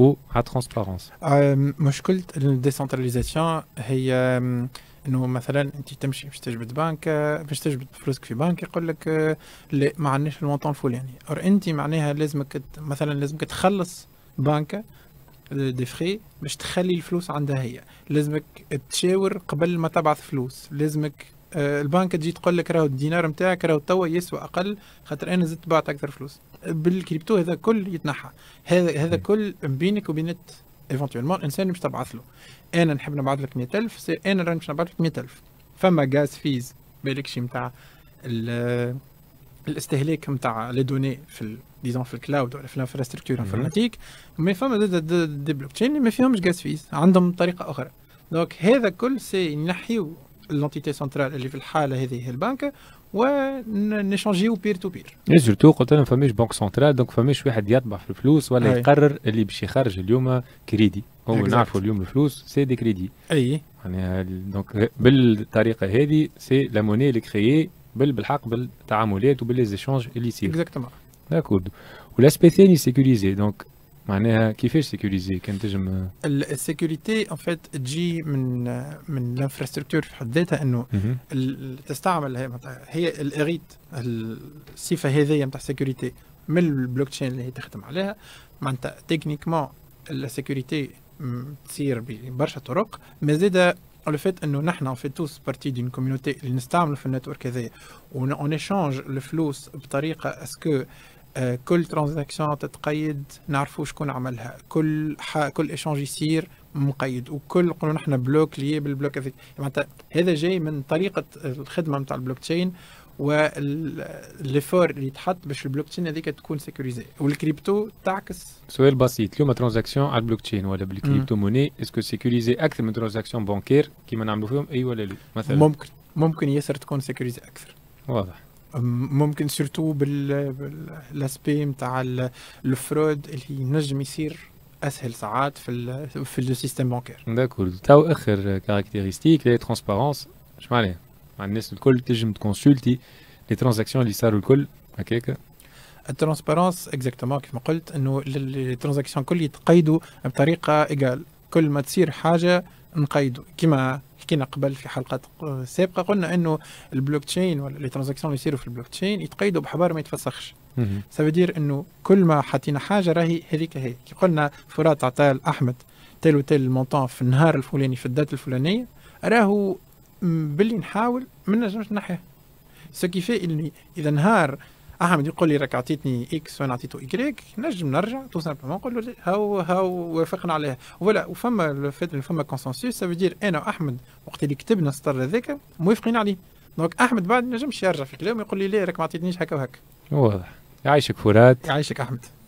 او على الترانسبارونس مشكله الديسنتراليزاسيون هي انه مثلا انت تمشي باش تجبد بنك باش تجبد فلوسك في بنك يقول لك لا ما عندناش المونطون الفلاني اور انت معناها لازمك مثلا لازمك تخلص بنك دي فري باش تخلي الفلوس عندها هي لازمك تشاور قبل ما تبعث فلوس لازمك آه، البنك تجي تقول لك راهو الدينار نتاعك راهو توا يسوى اقل خاطر انا زدت بعت اكثر فلوس بالكريبتو هذا كل يتنحى هذا هذا كل بينك وبين ايفونتيولمون انسان مش تبعث له انا نحب نبعث لك 100000 انا راني مش نبعث لك 100000 فما غاز فيز بالك شي نتاع الاستهلاك نتاع لي دوني في ديزون في الكلاود ولا في الانفراستركتور انفورماتيك مي فما دي بلوك تشين اللي ما فيهمش غاز فيز عندهم طريقه اخرى دونك هذا كل سي نحيو لونتيتي سنترال اللي في الحاله هذه هي البنك ونشانجيو بير تو بير. سورتو قلت لهم فماش بنك سنترال دونك فماش واحد يطبع في الفلوس ولا أي. يقرر اللي باش يخرج اليوم كريدي هو نعرفوا اليوم الفلوس سي دي كريدي. اي يعني دونك بالطريقه هذه سي لا موني اللي كريي بالحق بالتعاملات وبالليزيشونج اللي يصير. اكزاكتومون. داكورد. ولاسبي ثاني سيكوريزي دونك معناها كيفاش سيكوريزي كان تجم السيكوريتي ان فيت تجي من من الانفراستركتور في حد ذاتها انه تستعمل هي, هي الاغيت الصفه هذه نتاع سيكوريتي من البلوك تشين اللي هي تخدم عليها معناتها تكنيكمون السيكوريتي تصير ببرشا طرق ما زاد لو فيت انه نحن في توس بارتي دون كوميونيتي اللي نستعملوا في النتورك هذايا ون ايشانج الفلوس بطريقه اسكو آه، كل ترانزاكسيون تتقيد نعرفوا شكون عملها كل ح... كل ايشانج يصير مقيد وكل نقولوا نحن بلوك لي بالبلوك هذا معناتها هذا جاي من طريقه الخدمه نتاع البلوك تشين والليفور اللي تحط باش البلوك تشين هذيك تكون سيكوريزي والكريبتو تعكس سؤال بسيط اليوم ترانزاكسيون على البلوك تشين ولا بالكريبتو موني اسكو سيكوريزي اكثر من ترانزاكسيون بانكير كيما نعملوا فيهم اي ولا لا مثلا ممكن ممكن ياسر تكون سيكوريزي اكثر واضح ممكن سورتو بالاسبي نتاع الفرود اللي نجم يصير اسهل ساعات في الـ في السيستم بانكير داكور تو اخر كاركتيرستيك لي ترونسبارونس اش معناها مع الناس الكل تنجم تكونسلتي لي ترانزاكسيون اللي صاروا الكل هكاك الترونسبارونس اكزاكتومون كيف ما قلت انه لي ترانزاكسيون الكل يتقيدوا بطريقه ايجال كل ما تصير حاجه نقيدوا كما حكينا قبل في حلقات سابقه قلنا انه البلوك تشين ولا لي ترانزاكسيون اللي يصيروا في البلوك تشين يتقيدوا بحبار ما يتفسخش سافيدير انه كل ما حطينا حاجه راهي هذيك هي كي قلنا فرات عطا احمد تيل وتيل المونتون في النهار الفلاني في الدات الفلانيه راهو باللي نحاول ما نجمش نحيه سو كيفي اني اذا نهار احمد يقول لي راك عطيتني اكس وانا عطيته ايكريك نجم نرجع تو سامبلومون نقول له هاو هاو وافقنا عليها ولا وفما فات فما كونسنسوس سا فيدير انا واحمد وقت اللي كتبنا السطر هذاك موافقين عليه دونك احمد بعد ما نجمش يرجع في كلامه يقول لي لا راك ما عطيتنيش هكا وهكا واضح يعيشك فرات يعيشك احمد